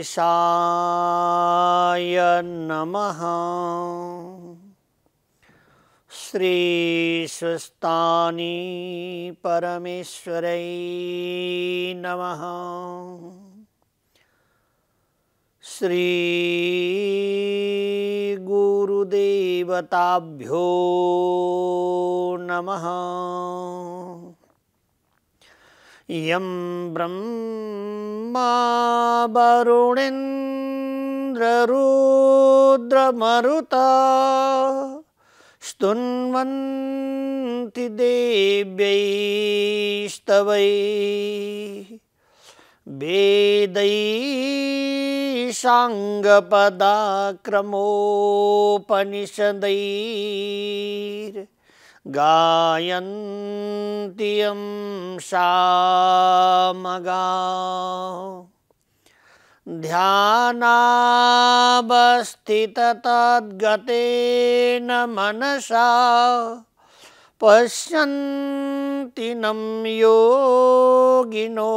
गणेशाय नमः श्रीस्वस्तानि परमेश्वरै नमः श्रीगुरुदेवताभ्यो नमः यं ब्रह्म ब्रह्मा वरुणिन्द्ररुद्रमरुता स्तुन्वन्ति देव्यैस्तवै वेदैशाङ्गपदाक्रमोपनिषदैर् गायन्त्यं सामगा ध्यानावस्थिततद्गतेन मनसा पश्यन्ति नं योगिनो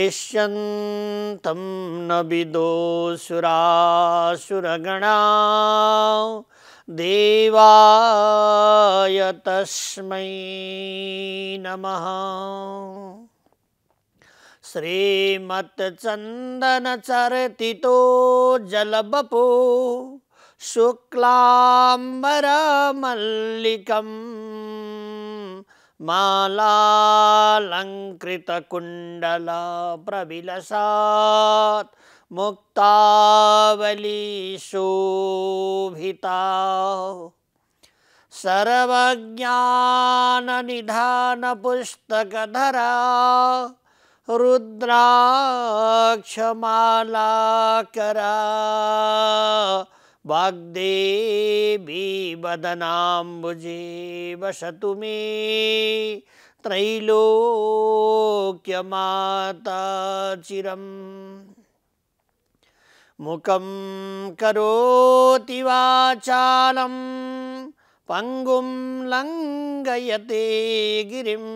एष्यन्तं न विदोऽसुरासुरगणा देवाय तस्मै जल बपो जलबपो शुक्लाम्बरमल्लिकं मालालङ्कृतकुण्डला प्रविलसात् मुक्तावली शोभिता सर्वज्ञाननिधानपुस्तकधरा रुद्राक्षमालाकरा वाग्देवी वदनाम्बुजे वसतु मे त्रैलोक्य त्रैलोक्यमाता चिरम् मुखं करोति वाचालं पङ्गुं लङ्गयते गिरिं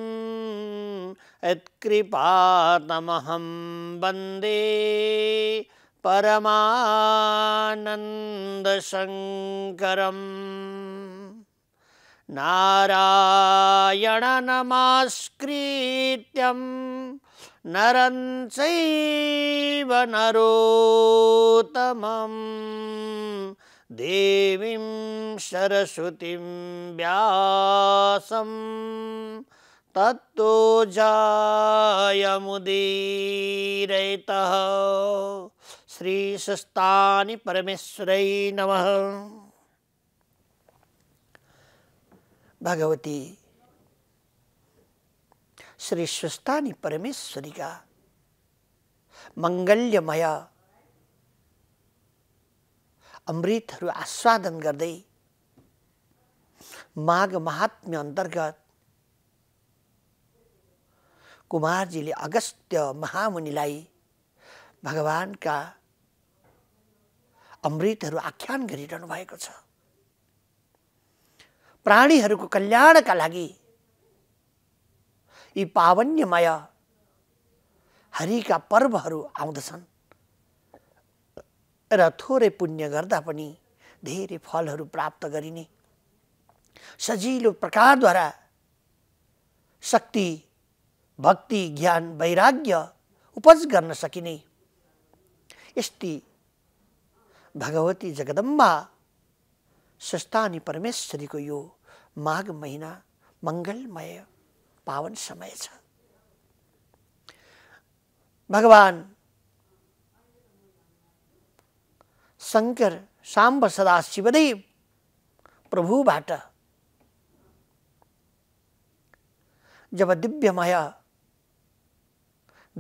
यत्कृपातमहं वन्दे परमानन्दशङ्करम् नारायणनमास्कृत्यम् नरं चैव नरोत्तमं देवीं सरस्वतीं व्यासं तत्तो जायमुदीरयतः श्रीसस्तानि परमेश्वरै नमः भगवती श्री सुस्तानी परमेश्वरी का मङ्गल्यमय अमृतहरू आस्वादन गर्दै माघ महात्म्य अन्तर्गत कुमारजीले अगस्त्य महामुनिलाई भगवान्का अमृतहरू आख्यान गरिरहनु भएको छ प्राणीहरूको कल्याणका लागि यी पावन्यमय हरिका पर्वहरू आउँदछन् र थोरै पुण्य गर्दा पनि धेरै फलहरू प्राप्त गरिने सजिलो प्रकारद्वारा शक्ति भक्ति ज्ञान वैराग्य उपज गर्न सकिने यस्ती भगवती जगदम्बा संस्थानी परमेश्वरीको यो माघ महिना मङ्गलमय पावन समय छ भगवान शङ्कर साम्ब सदा शिवदेव प्रभुबाट जब दिव्यमय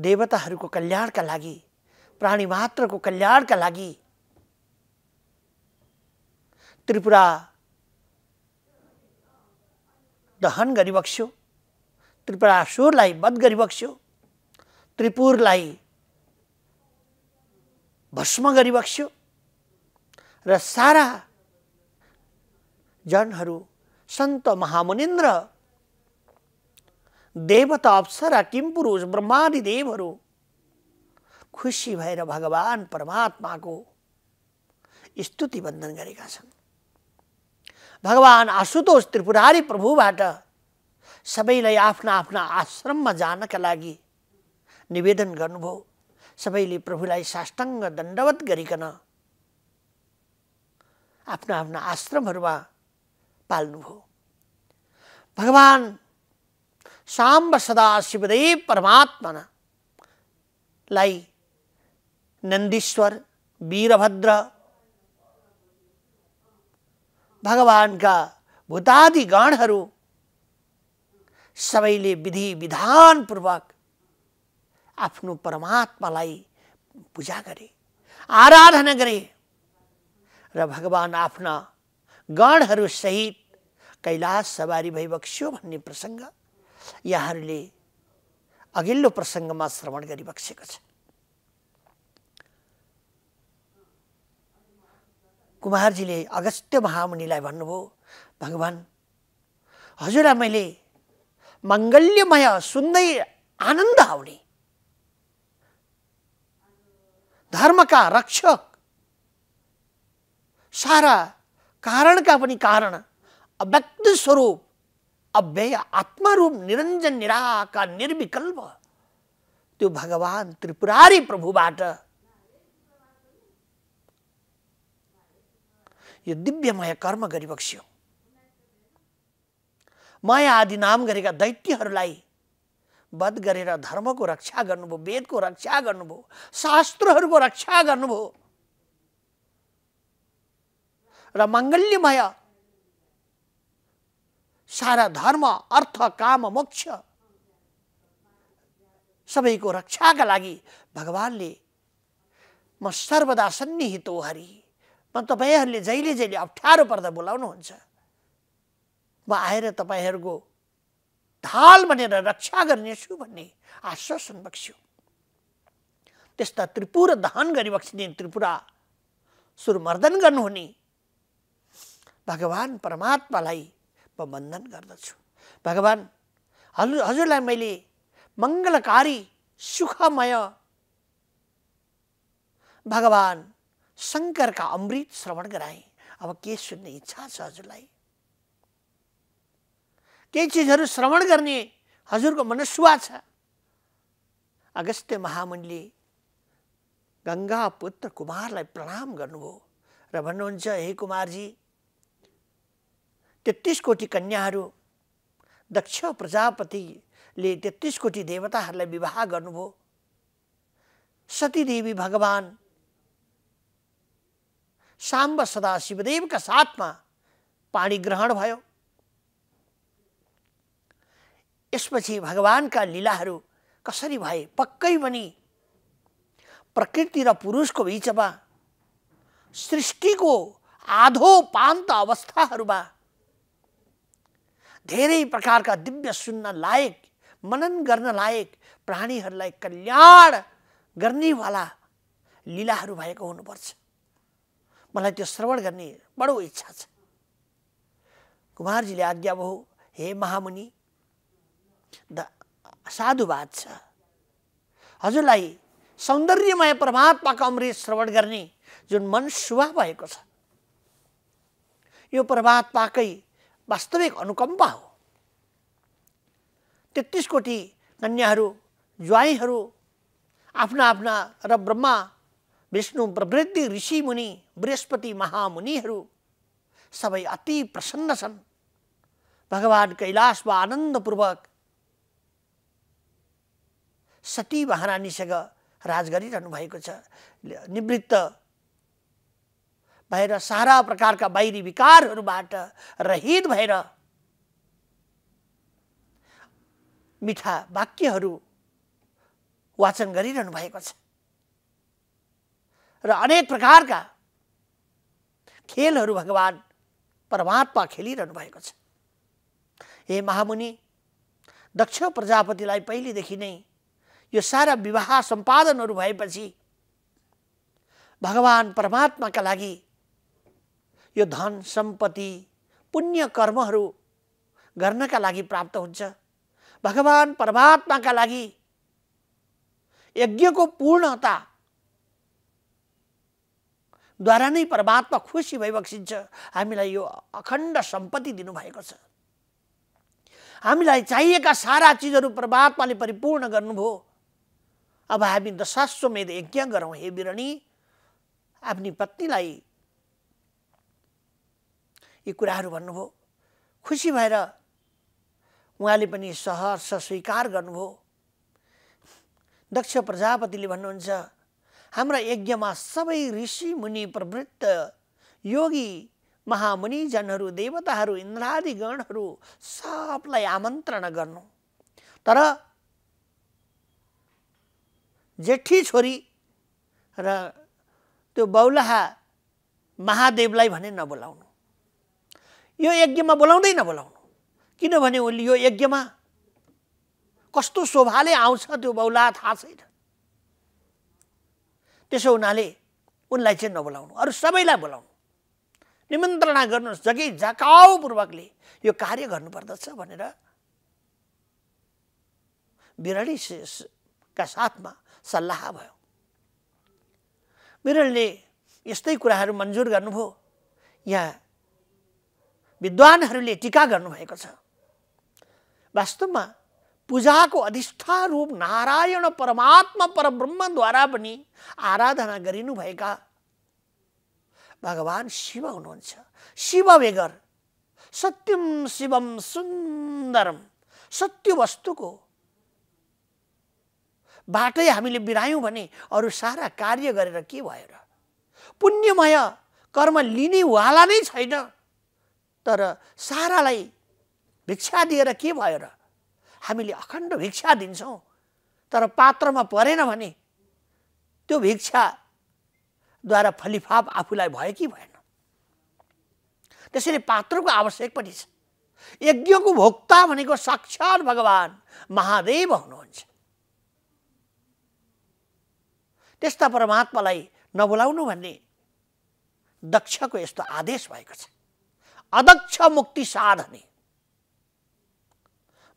देवताहरूको कल्याणका लागि प्राणी मात्रको कल्याणका लागि त्रिपुरा दहन गरिबक्स्यो त्रिपुरासुरलाई वध बक्स्यो त्रिपुरलाई भस्म बक्स्यो र सारा जनहरू सन्त महामुनिन्द्र देवता अप्सरा किम पुरुष ब्रह्मादि देवहरू खुसी भएर भगवान परमात्माको स्तुति वन्दन गरेका छन् भगवान् आशुतोष त्रिपुरारी प्रभुबाट सबैलाई आश्रम में जान का लगी निवेदन गर्नुभयो प्रभुला साष्टांग दंडवत करीकन आपना आफ्ना आश्रम आश्रमहरूमा भो भगवान साम्ब सदा शिवदेव लाई नंदीश्वर वीरभद्र भगवान भूतादि गणहरू सबैले विधि विधानपूर्वक आफ्नो परमात्मालाई पूजा गरे आराधना गरे र भगवान् आफ्ना गणहरूसहित कैलाश सवारी भइबक्स्यो भन्ने प्रसङ्ग यहाँहरूले अघिल्लो प्रसङ्गमा श्रवण गरिबक्सेको छ कुमारजीले अगस्त्य महामुनिलाई भन्नुभयो भगवान् हजुरलाई मैले मङ्गल्यमय सुन्दै आनन्द आउने धर्मका रक्षक सारा कारणका पनि कारण अव्यक्त स्वरूप अव्यय आत्मरूप निरञ्जन निराका, निर्विकल्प त्यो भगवान् त्रिपुरारी प्रभुबाट यो दिव्यमय कर्म गरिबक्स्यौँ माया आदि नाम गरेका दैत्यहरूलाई वध गरेर धर्मको रक्षा गर्नुभयो वेदको रक्षा गर्नुभयो शास्त्रहरूको रक्षा गर्नुभयो र माङ्गल्यमय सारा धर्म अर्थ काम मोक्ष सबैको रक्षाका लागि भगवान्ले म सर्वदा सन्निहित हरि म तपाईँहरूले जहिले जहिले अप्ठ्यारो पर्दा बोलाउनुहुन्छ म आएर तपाईँहरूको ढाल भनेर रक्षा गर्नेछु भन्ने आश्वासन बक्स्यो त्यस्ता त्रिपुर दहन गरी बक्सिदिने त्रिपुरा सुरमर्दन गर्नुहुने भगवान् परमात्मालाई म वन्दन गर्दछु भगवान् हजुर हजुरलाई मैले मङ्गलकारी सुखमय भगवान् शङ्करका अमृत श्रवण गराएँ अब के सुन्ने इच्छा छ हजुरलाई केही चिजहरू श्रवण गर्ने हजुरको मनस्वा छ अगस्त्य महामुनिले गङ्गा पुत्र कुमारलाई प्रणाम गर्नुभयो र भन्नुहुन्छ हे कुमारजी तेत्तिस कोटी कन्याहरू दक्ष प्रजापतिले तेत्तिस कोटी देवताहरूलाई विवाह गर्नुभयो सतीदेवी भगवान् साम्ब सदा शिवदेवका साथमा पाणी ग्रहण भयो यसपछि भगवान्का लीलाहरू कसरी भए पक्कै पनि प्रकृति र पुरुषको बिचमा सृष्टिको आधो पान्त अवस्थाहरूमा धेरै प्रकारका दिव्य सुन्न लायक मनन गर्न लायक प्राणीहरूलाई कल्याण गर्नेवाला लीलाहरू भएको हुनुपर्छ मलाई त्यो श्रवण गर्ने बडो इच्छा छ कुमारजीले आज्ञा भयो हे महामुनि द साधुवाद छ हजुरलाई सौन्दर्यमय परमात्माको अमृत श्रवण गर्ने जुन मन सुवा भएको छ यो परमात्माकै वास्तविक अनुकम्पा हो तेत्तिस कोटी कन्याहरू ज्वाइहरू आफ्ना आफ्ना र ब्रह्मा विष्णु प्रवृद्धि ऋषि मुनि बृहस्पति महामुनिहरू सबै अति प्रसन्न छन् भगवान् कैलाशमा आनन्दपूर्वक सती महारानीसँग राज गरिरहनु भएको छ निवृत्त भएर सारा प्रकारका बाहिरी विकारहरूबाट रहित भएर मिठा वाक्यहरू वाचन गरिरहनु भएको छ र अनेक प्रकारका खेलहरू भगवान् परमात्मा खेलिरहनु भएको छ हे महामुनि दक्ष प्रजापतिलाई पहिलेदेखि नै यो सारा विवाह सम्पादनहरू भएपछि भगवान् परमात्माका लागि यो धन सम्पत्ति पुण्य कर्महरू गर्नका लागि प्राप्त हुन्छ भगवान् परमात्माका लागि यज्ञको पूर्णता द्वारा नै परमात्मा खुसी भइबक्सिन्छ हामीलाई यो अखण्ड सम्पत्ति दिनुभएको छ हामीलाई चाहिएका सारा चिजहरू परमात्माले परिपूर्ण गर्नुभयो अब हामी दशाश्वमेध यज्ञ गरौँ हे बिरणी आफ्नी पत्नीलाई यी कुराहरू भन्नुभयो खुसी भएर उहाँले पनि सहर्ष स्वीकार गर्नुभयो दक्ष प्रजापतिले भन्नुहुन्छ हाम्रा यज्ञमा सबै ऋषि मुनि प्रवृत्त योगी महामुनिजनहरू देवताहरू इन्द्रादिगणहरू सबलाई आमन्त्रण गर्नु तर जेठी छोरी र त्यो बौलाहा महादेवलाई भने नबोलाउनु यो यज्ञमा बोलाउँदै नबोलाउनु किनभने उसले यो यज्ञमा कस्तो शोभाले आउँछ त्यो बौला थाहा छैन त्यसो हुनाले उनलाई चाहिँ नबोलाउनु अरू सबैलाई बोलाउनु निमन्त्रणा गर्नुहोस् जगै जकाउपूर्वकले यो कार्य गर्नुपर्दछ भनेर बिरडी साथमा सल्लाह भयो बिरलले यस्तै कुराहरू मन्जुर गर्नुभयो यहाँ विद्वानहरूले टिका गर्नुभएको छ वास्तवमा पूजाको अधिष्ठान रूप नारायण परमात्मा परब्रह्मद्वारा पनि आराधना गरिनुभएका भगवान् शिव हुनुहुन्छ शिव बेगर सत्यम शिवम सुन्दरम सत्य वस्तुको बाटै हामीले बिरायौँ भने अरू सारा कार्य गरेर के भयो र पुण्यमय कर्म लिनेवाला नै छैन तर सारालाई भिक्षा दिएर के भयो र हामीले अखण्ड भिक्षा दिन्छौँ तर पात्रमा परेन भने त्यो भिक्षाद्वारा फलिफाप आफूलाई भयो कि भएन त्यसैले पात्रको आवश्यक पनि छ यज्ञको भोक्ता भनेको साक्षात् भगवान् महादेव हुनुहुन्छ त्यस्ता परमात्मालाई नबोलाउनु भन्ने दक्षको यस्तो आदेश भएको छ अदक्ष मुक्ति साधने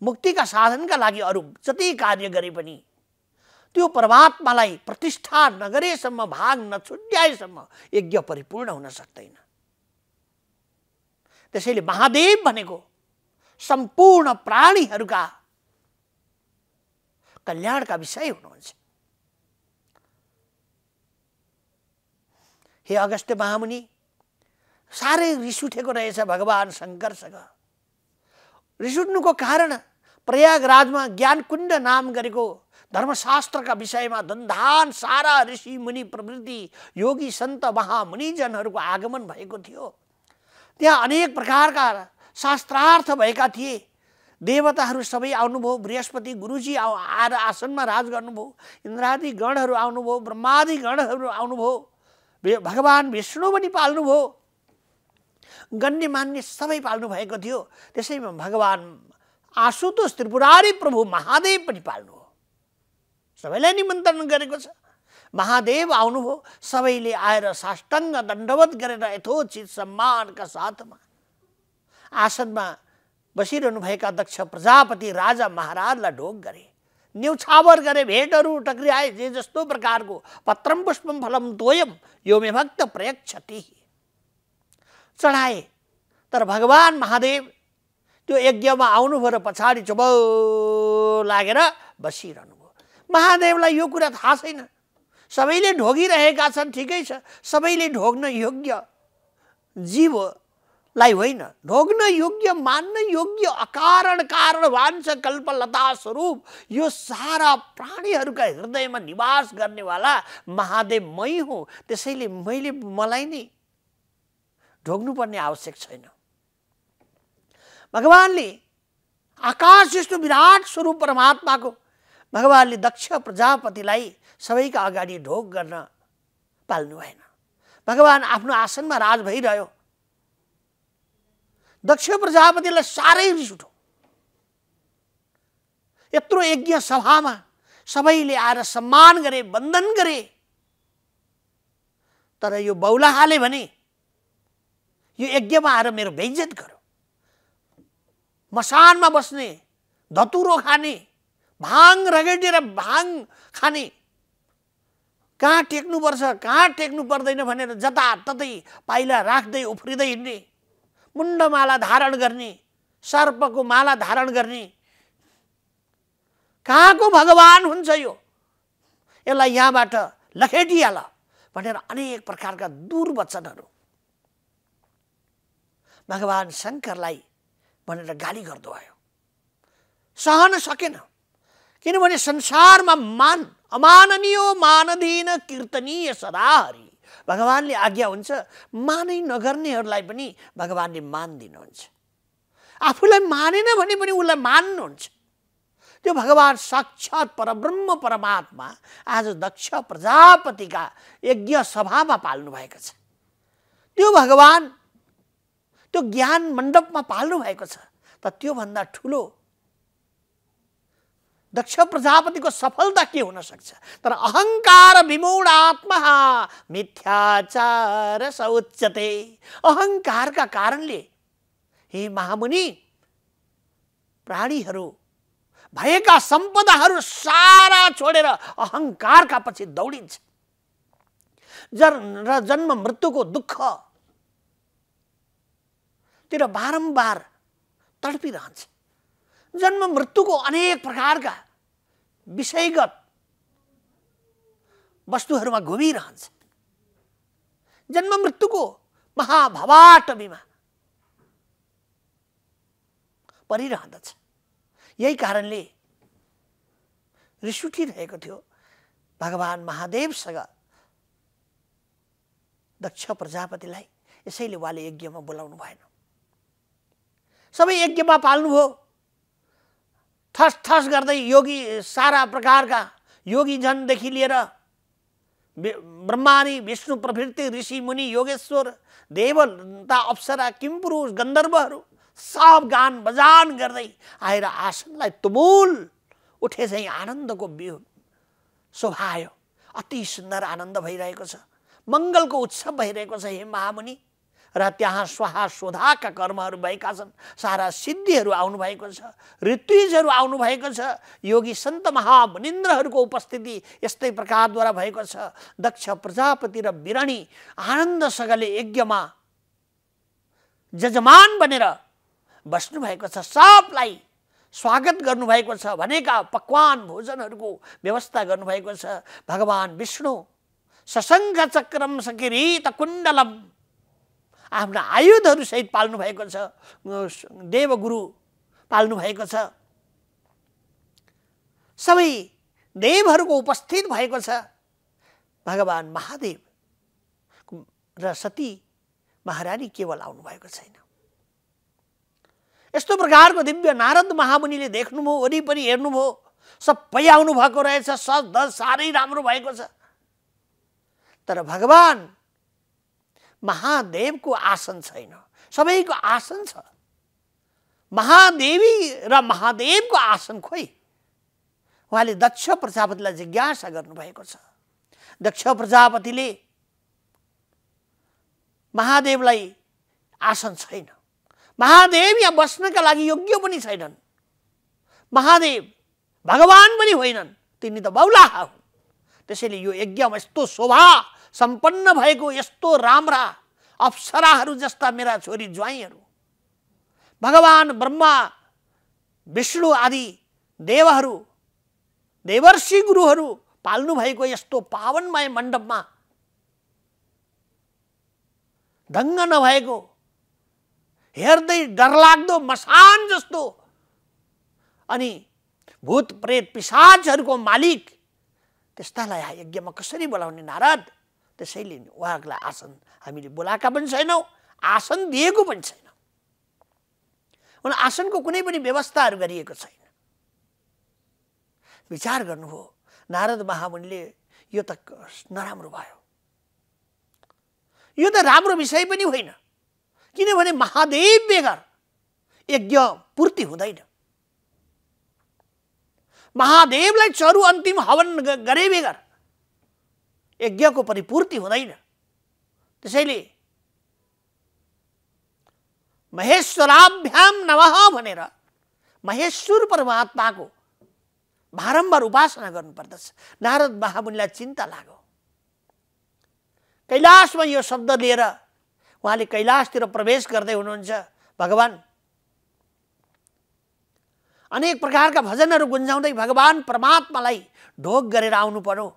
मुक्तिका साधनका लागि अरू जति कार्य गरे पनि त्यो परमात्मालाई प्रतिष्ठा नगरेसम्म भाग नछुट्याएसम्म यज्ञ परिपूर्ण हुन सक्दैन त्यसैले महादेव भनेको सम्पूर्ण प्राणीहरूका कल्याणका विषय हुनुहुन्छ हे अगस्त्य महामुनि साह्रै रिस उठेको रहेछ भगवान् शङ्करसँग रिस उठ्नुको कारण प्रयागराजमा ज्ञानकुण्ड नाम गरेको धर्मशास्त्रका विषयमा धनधान सारा ऋषि मुनि प्रवृत्ति योगी सन्त महामुनिजनहरूको आगमन भएको थियो त्यहाँ अनेक प्रकारका शास्त्रार्थ भएका थिए देवताहरू सबै आउनुभयो बृहस्पति गुरुजी आएर आसनमा राज गर्नुभयो इन्द्रादि गणहरू आउनुभयो ब्रह्मादि गणहरू आउनुभयो भगवान् विष्णु पनि पाल्नुभयो गण्य मान्य सबै पाल्नुभएको थियो त्यसैमा भगवान् आशुतोष त्रिपुरारी प्रभु महादेव पनि पाल्नुभयो सबैलाई निमन्त्रण गरेको छ महादेव आउनुभयो सबैले आएर साष्टाङ्ग दण्डवत गरेर यथोचित सम्मानका साथमा आसनमा बसिरहनुभएका दक्ष प्रजापति राजा महाराजलाई ढोग गरे न्युछावर गरे भेटहरू टक्रियाए जे जस्तो प्रकारको पत्रम पुष्पम फलम दोयम यो मे भक्त प्रयक्षति चढाए तर भगवान् महादेव त्यो यज्ञमा आउनुभयो र पछाडि चुब लागेर बसिरहनु भयो महादेवलाई यो कुरा थाहा छैन सबैले ढोगिरहेका छन् ठिकै छ सबैले ढोग्न योग्य जीव लाई होइन ढोग्न योग्य मान्न योग्य अकारण कारण कल्प कल्पलता स्वरूप यो सारा प्राणीहरूका हृदयमा निवास गर्नेवाला महादेव मै हो त्यसैले मैले मलाई नै ढोग्नुपर्ने आवश्यक छैन भगवान्ले आकाश जस्तो विराट स्वरूप परमात्माको भगवान्ले दक्ष प्रजापतिलाई सबैका अगाडि ढोग गर्न पाल्नु भएन भगवान् आफ्नो आसनमा राज भइरह्यो दक्ष प्रजापतिलाई साह्रै रिस उठो यत्रो यज्ञ सभामा सबैले आएर सम्मान गरे वन्दन गरे तर यो बौला हाले भने यो यज्ञमा आएर मेरो बेइज्जत गर्यो मसानमा बस्ने धतुरो खाने भाङ रगेटेर भाङ खाने कहाँ टेक्नुपर्छ कहाँ टेक्नु पर्दैन भनेर जताततै पाइला राख्दै उफ्रिँदै हिँड्ने मुण्डमाला धारण गर्ने सर्पको माला धारण गर्ने कहाँको भगवान् हुन्छ यो यसलाई यहाँबाट लखेटिहाल भनेर अनेक प्रकारका दुर्वचनहरू भगवान् शङ्करलाई भनेर गाली गर्दो आयो. सहन सकेन किनभने संसारमा मान अमाननीय मानधीन कीर्तनीय सदाहरि भगवान्ले आज्ञा हुन्छ मानै नगर्नेहरूलाई पनि भगवान्ले मान दिनुहुन्छ आफूलाई मानेन भने पनि उसलाई मान्नुहुन्छ त्यो भगवान् साक्षात् परब्रह्म परमात्मा आज दक्ष प्रजापतिका यज्ञ सभामा पाल्नुभएको छ त्यो भगवान् त्यो ज्ञान मण्डपमा पाल्नुभएको छ त त्योभन्दा ठुलो दक्ष प्रजापतिको सफलता के हुन सक्छ तर अहङ्कार विमूढ आत्मा मिथ्याचार सौच्यते अहङ्कारका कारणले हे महामुनि प्राणीहरू भएका सम्पदाहरू सारा छोडेर अहङ्कारका पछि दौडिन्छ जन्म र जन्म मृत्युको दुःखतिर बारम्बार तडपिरहन्छ जन्म मृत्युको अनेक प्रकारका विषयगत वस्तुहरूमा घुमिरहन्छ जन्म मृत्युको महाभवाटमीमा परिरहँदछ यही कारणले रिस उठिरहेको थियो भगवान् महादेवसँग दक्ष प्रजापतिलाई यसैले उहाँले यज्ञमा बोलाउनु भएन सबै यज्ञमा पाल्नुभयो ठस थस गर्दै योगी सारा प्रकारका योगी योगीजनदेखि लिएर ब्रह्मादि विष्णु प्रवृत्ति ऋषि मुनि योगेश्वर देवता अप्सरा किम पुरुष गन्धर्वहरू सब गान बजान गर्दै आएर आसनलाई तुमुल उठे चाहिँ आनन्दको बिउ शोभा अति सुन्दर आनन्द भइरहेको छ मङ्गलको उत्सव भइरहेको छ हे महामुनि र त्यहाँ स्वाहा स्वधाका कर्महरू भएका छन् सारा सिद्धिहरू आउनुभएको छ ऋतुजहरू आउनुभएको छ योगी सन्त महामुनिन्द्रहरूको उपस्थिति यस्तै प्रकारद्वारा भएको छ दक्ष प्रजापति र आनन्द आनन्दसँगले यज्ञमा जजमान बनेर बस्नुभएको छ सबलाई स्वागत गर्नुभएको छ भनेका पकवान भोजनहरूको व्यवस्था गर्नुभएको छ भगवान् विष्णु ससङ्घ चक्रम सकिरीत कुण्डलम आफ्ना आयुधहरूसहित पाल्नुभएको छ देवगुरु भएको छ सबै देवहरूको उपस्थित भएको छ भगवान् महादेव र सती महारानी केवल आउनुभएको छैन यस्तो प्रकारको दिव्य नारद महामुनिले देख्नुभयो वरिपरि हेर्नुभयो सबै आउनुभएको रहेछ सद साह्रै राम्रो भएको छ तर भगवान् महादेवको आसन छैन सबैको आसन छ महादेवी र महादेवको आसन खोइ उहाँले दक्ष प्रजापतिलाई जिज्ञासा गर्नुभएको छ दक्ष प्रजापतिले महादेवलाई आसन छैन महादेव यहाँ बस्नका लागि योग्य पनि छैनन् महादेव भगवान् पनि होइनन् तिनी त बौलाहा हुन् त्यसैले यो यज्ञमा यस्तो शोभा सम्पन्न भएको यस्तो राम्रा अप्सराहरू जस्ता मेरा छोरी ज्वाइँहरू भगवान् ब्रह्मा विष्णु आदि देवहरू देवर्षि गुरुहरू पाल्नुभएको यस्तो पावनमय मण्डपमा दङ्ग नभएको हेर्दै डरलाग्दो मसान जस्तो अनि भूत प्रेत पिसाचहरूको मालिक त्यस्तालाई यज्ञमा कसरी बोलाउने नारद त्यसैले नि उहाँहरूलाई आसन हामीले बोलाएका पनि छैनौँ आसन दिएको पनि छैन उनलाई आसनको कुनै पनि व्यवस्थाहरू गरिएको छैन विचार गर्नुभयो नारद महामुनिले यो त नराम्रो भयो यो त राम्रो विषय पनि होइन किनभने महादेव बेगर यज्ञ पूर्ति हुँदैन महादेवलाई चरु अन्तिम हवन गरे बेगर यज्ञको परिपूर्ति हुँदैन त्यसैले महेश्वराभ्याम नमः भनेर महेश्वर परमात्माको बारम्बार उपासना गर्नुपर्दछ नारद महामुनिलाई चिन्ता लाग्यो कैलाशमा यो शब्द लिएर उहाँले कैलाशतिर प्रवेश गर्दै हुनुहुन्छ भगवान् अनेक प्रकारका भजनहरू गुन्जाउँदै भगवान् परमात्मालाई ढोग गरेर आउनु पर्यो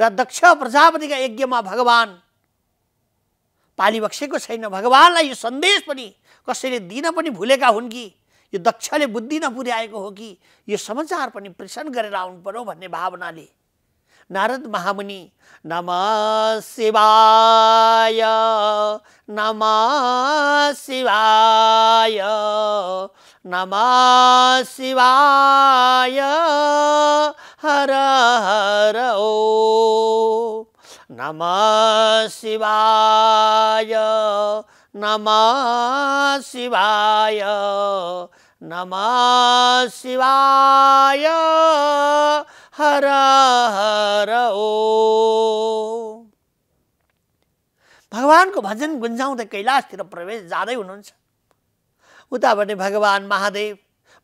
र दक्ष प्रजापतिका यज्ञमा भगवान् पालिबक्सेको छैन भगवान्लाई यो सन्देश पनि कसैले दिन पनि भुलेका हुन् कि यो दक्षले बुद्धि नपुर्याएको हो कि यो समाचार पनि प्रेषण गरेर आउनु पर्यो भन्ने भावनाले नारद महामुनि नम शिवाय नम शिवाय नम शिवाय हर हर ओ नम शिवाय नम शिवाय नम शिवाय हर हर ओ भगवानको भजन गुन्जाउँदै कैलाशतिर प्रवेश जाँदै हुनुहुन्छ भने भगवान् महादेव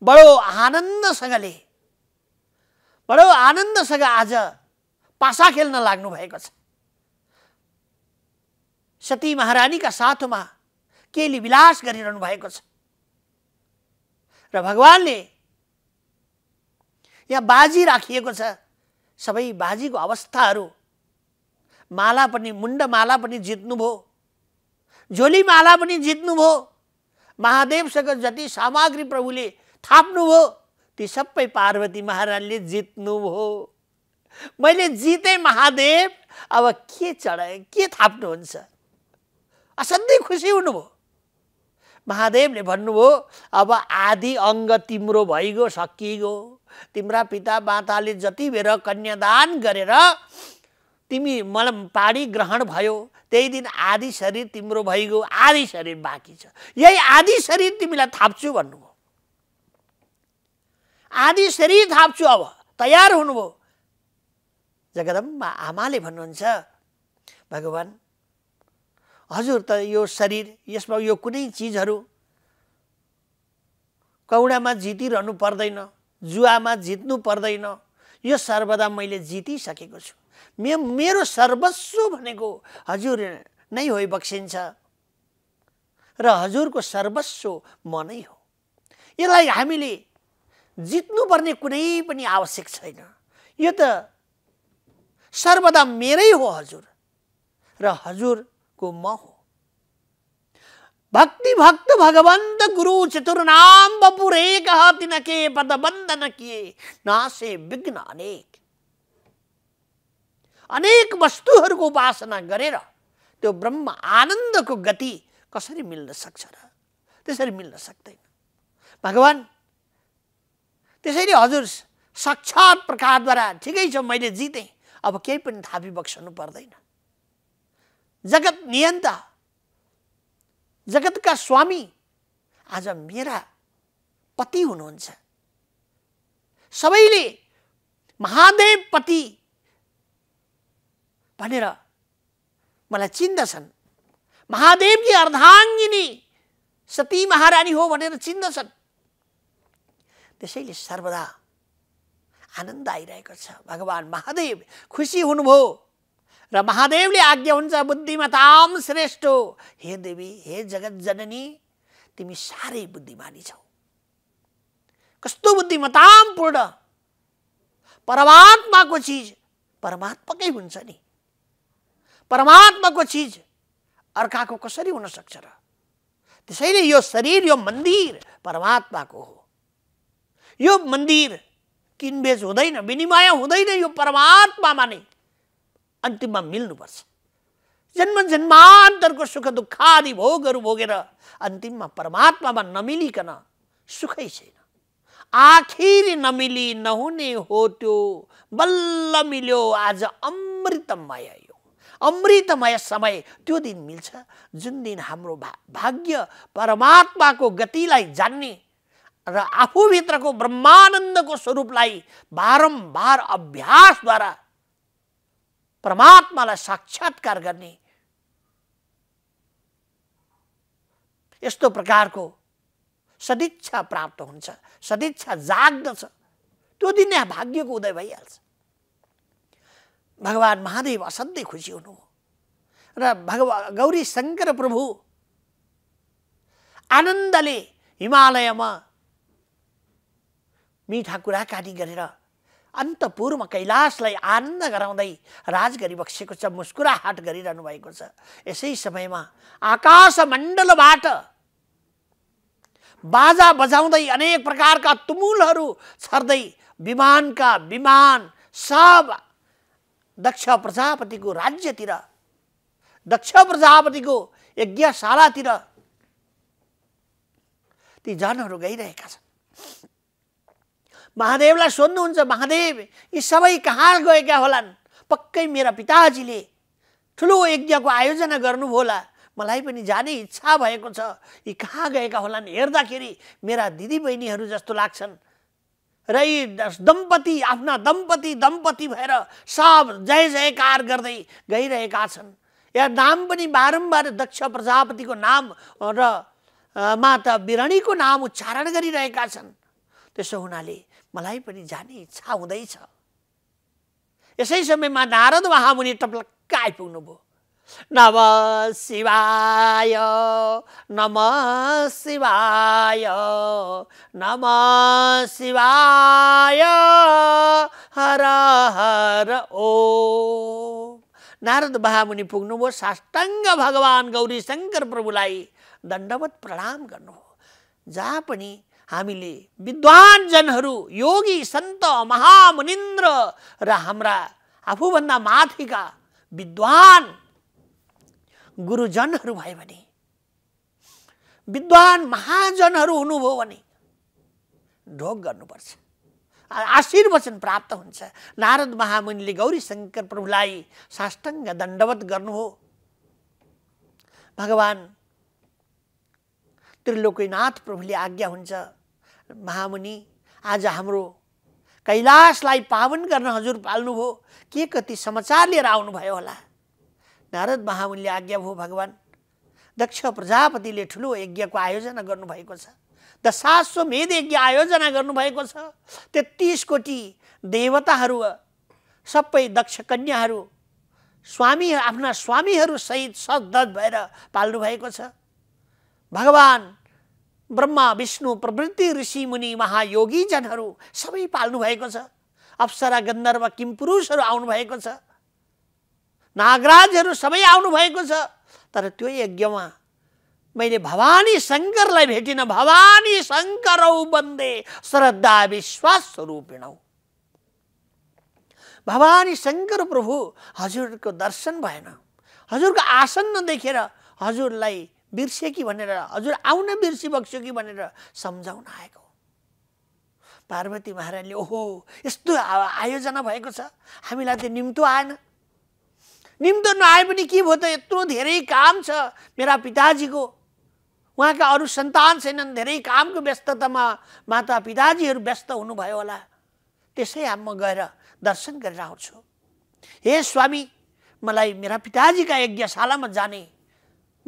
बडो आनन्दसँगले बडो आनन्दसँग आज पासा खेल्न लाग्नु भएको छ सती महारानीका साथमा केली विलास गरिरहनु भएको छ र भगवान्ले यहाँ बाजी राखिएको छ सबै बाजीको अवस्थाहरू माला पनि मुण्ड माला पनि जित्नुभयो झोली माला पनि जित्नुभयो महादेवसँग जति सामग्री प्रभुले थाप्नुभयो ती सबै पार्वती महाराजले जित्नुभयो मैले जिते महादेव अब के चढाएँ के थाप्नुहुन्छ असाध्यै खुसी हुनुभयो महादेवले भन्नुभयो अब आदि अङ्ग तिम्रो भइगयो सकिगयो तिम्रा पिता माताले जति बेर कन्यादान गरेर तिमी मलाई पाडी ग्रहण भयो त्यही दिन आदि शरीर तिम्रो भइगयो आदि शरीर बाँकी छ यही आदि शरीर तिमीलाई थाप्छु भन्नुभयो आधी शरीर थाप्छु अब तयार हुनुभयो जगदम्बा आमाले भन्नुहुन्छ भगवान् हजुर त यो शरीर यसमा यो कुनै चिजहरू कौडामा जितिरहनु पर्दैन जुवामा जित्नु पर्दैन यो सर्वदा मैले जितिसकेको छु मे मेरो सर्वस्व भनेको हजुर नै हो बक्सिन्छ र हजुरको सर्वस्व म नै हो यसलाई हामीले जित्नुपर्ने कुनै पनि आवश्यक छैन यो त सर्वदा मेरै हो हजुर र हजुरको म हो भक्ति भक्त भगवन्त गुरु चतुर्नाम बपुर एक न के पद बन्दन नासे विघ्न अनेक अनेक वस्तुहरूको उपासना गरेर त्यो ब्रह्म आनन्दको गति कसरी मिल्न सक्छ र त्यसरी मिल्न सक्दैन भगवान् त्यसैले हजुर साक्षात् प्रकारद्वारा ठिकै छ मैले जितेँ अब केही पनि थापी बक्सनु पर्दैन जगत नियन्त जगतका स्वामी आज मेरा पति हुनुहुन्छ सबैले महादेव पति भनेर मलाई चिन्दछन् महादेवकी अर्धाङ्गिनी सती महारानी हो भनेर चिन्दछन् त्यसैले सर्वदा आनन्द आइरहेको छ भगवान् महादेव खुसी हुनुभयो र महादेवले आज्ञा हुन्छ बुद्धिमताम श्रेष्ठ हे देवी हे जगत जननी तिमी साह्रै बुद्धिमानी छौ कस्तो बुद्धिमताम पूर्ण परमात्माको चिज परमात्माकै हुन्छ नि परमात्माको चिज अर्काको कसरी हुनसक्छ र त्यसैले यो शरीर यो मन्दिर परमात्माको हो यो मन्दिर किनबेच हुँदैन विनिमय हुँदैन यो परमात्मामा नै अन्तिममा मिल्नुपर्छ जन्म जन्मान्तरको सुख दुःख आदि भोगहरू भोगेर अन्तिममा परमात्मामा नमिलिकन सुखै छैन आखिर नमिली नहुने हो त्यो बल्ल मिल्यो आज अमृतमय यो अमृतमय समय त्यो दिन मिल्छ जुन दिन हाम्रो भा भाग्य परमात्माको गतिलाई जान्ने र आफूभित्रको ब्रह्मानन्दको स्वरूपलाई बारम्बार अभ्यासद्वारा परमात्मालाई साक्षात्कार गर्ने यस्तो प्रकारको सदिच्छा प्राप्त हुन्छ सदिच्छा जाग्दछ त्यो दिन यहाँ भाग्यको उदय भइहाल्छ भगवान् महादेव असाध्यै खुसी हुनु र भगवा गौरी शङ्कर प्रभु आनन्दले हिमालयमा मिठा कुराकानी गरेर अन्तपुरमा कैलाशलाई आनन्द गराउँदै राज बक्सेको छ मुस्कुराहाट गरिरहनु भएको छ यसै समयमा आकाशमण्डलबाट बाजा बजाउँदै अनेक प्रकारका तुमुलहरू छर्दै विमानका विमान सब दक्ष प्रजापतिको राज्यतिर दक्ष प्रजापतिको यज्ञशालातिर ती जनहरू गइरहेका छन् महादेवलाई सोध्नुहुन्छ महादेव यी सबै कहाँ गएका होलान् पक्कै मेरा पिताजीले ठुलो यज्ञको आयोजना गर्नु होला मलाई पनि जाने इच्छा भएको छ यी कहाँ गएका होलान् हेर्दाखेरि मेरा दिदीबहिनीहरू जस्तो लाग्छन् र यी दम्पति आफ्ना दम्पति दम्पति भएर सब जय जयकार गर्दै गइरहेका छन् या नाम पनि बारम्बार दक्ष प्रजापतिको नाम र माता बिरणीको नाम उच्चारण गरिरहेका छन् त्यसो हुनाले मलाई पनि जाने इच्छा हुँदैछ यसै समयमा नारद महामुनि आइपुग्नु आइपुग्नुभयो नम शिवाय नम शिवाय नम शिवाय हर हर ओ नारद महामुनि पुग्नुभयो साष्टाङ्ग भगवान् गौरी शङ्कर प्रभुलाई दण्डवत प्रणाम हो जहाँ पनि हामीले विद्वानजनहरू योगी सन्त महामुनिन्द्र र हाम्रा आफूभन्दा माथिका विद्वान गुरुजनहरू भयो भने विद्वान महाजनहरू हुनुभयो भने ढोग गर्नुपर्छ आशीर्वचन प्राप्त हुन्छ नारद महामुनिले गौरी शङ्कर प्रभुलाई साष्टाङ्ग दण्डवत हो भगवान् त्रिलोकीनाथ प्रभुले आज्ञा हुन्छ महामुनि आज हाम्रो कैलाशलाई पावन गर्न हजुर पाल्नुभयो के कति समाचार लिएर आउनुभयो होला नारद महामुनिले आज्ञा भयो भगवान् दक्ष प्रजापतिले ठुलो यज्ञको आयोजना गर्नुभएको छ मेद यज्ञ आयोजना गर्नुभएको छ तेत्तिस कोटी देवताहरू सबै दक्ष कन्याहरू स्वामी आफ्ना स्वामीहरूसहित सद्दत भएर पाल्नुभएको छ भगवान् ब्रह्मा विष्णु प्रवृत्ति ऋषि मुनि महायोगी जनहरू सबै पाल्नुभएको छ अप्सरा गन्धर्व किम पुरुषहरू आउनुभएको छ नागराजहरू सबै आउनुभएको छ तर त्यो यज्ञमा मैले भवानी शङ्करलाई भेटिनँ भवानी शङ्करौ बन्दे श्रद्धा विश्वास स्वरूपिणौ भवानी शङ्कर प्रभु हजुरको दर्शन भएन हजुरको आसन्न देखेर हजुरलाई बिर्से कि भनेर हजुर आउन बिर्सिबक्छु कि भनेर सम्झाउन आएको पार्वती महाराजले ओहो यस्तो आयोजना भएको छ हामीलाई त निम्तो आएन निम्तो नआए पनि के भयो त यत्रो धेरै काम छ मेरा पिताजीको उहाँका अरू सन्तान छैनन् धेरै कामको व्यस्ततामा माता पिताजीहरू व्यस्त हुनुभयो होला त्यसै म गएर दर्शन गरेर आउँछु हे स्वामी मलाई मेरा पिताजीका यज्ञशालामा जाने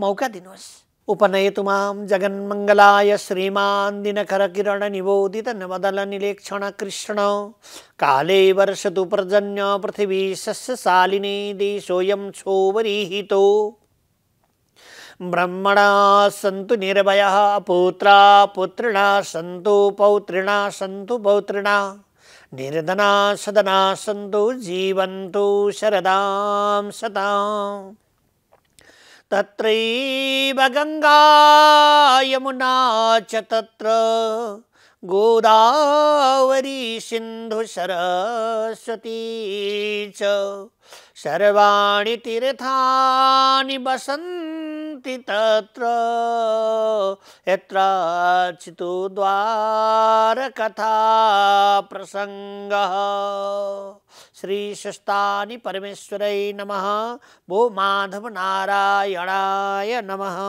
मौका दिनुहोस् उपनयत माम जगन्मङ्गलाय श्रीमान् दिनकरकिरणनिबोधित नवदलनिलेक्षण कृष्ण काले वर्षतु पर्जन्य पृथिवी सस्यशालिनी देशोऽयं क्षोभरीहितो ब्रह्मणा सन्तु निर्भयः पुत्रा पुत्रिणा सन्तु पौत्रिणा सन्तु पौत्रिणा निर्धना सदना सन्त जीवन्तु शरदा सताम् तत्रैव गङ्गा यमुना च तत्र गोदावरी सिन्धुसरस्वती च सर्वाणि तीर्थानि वसन्ति तत्र यत्राचितो श्री श्रीशस्तानि परमेश्वरै नमः भो माधवनारायणाय नमः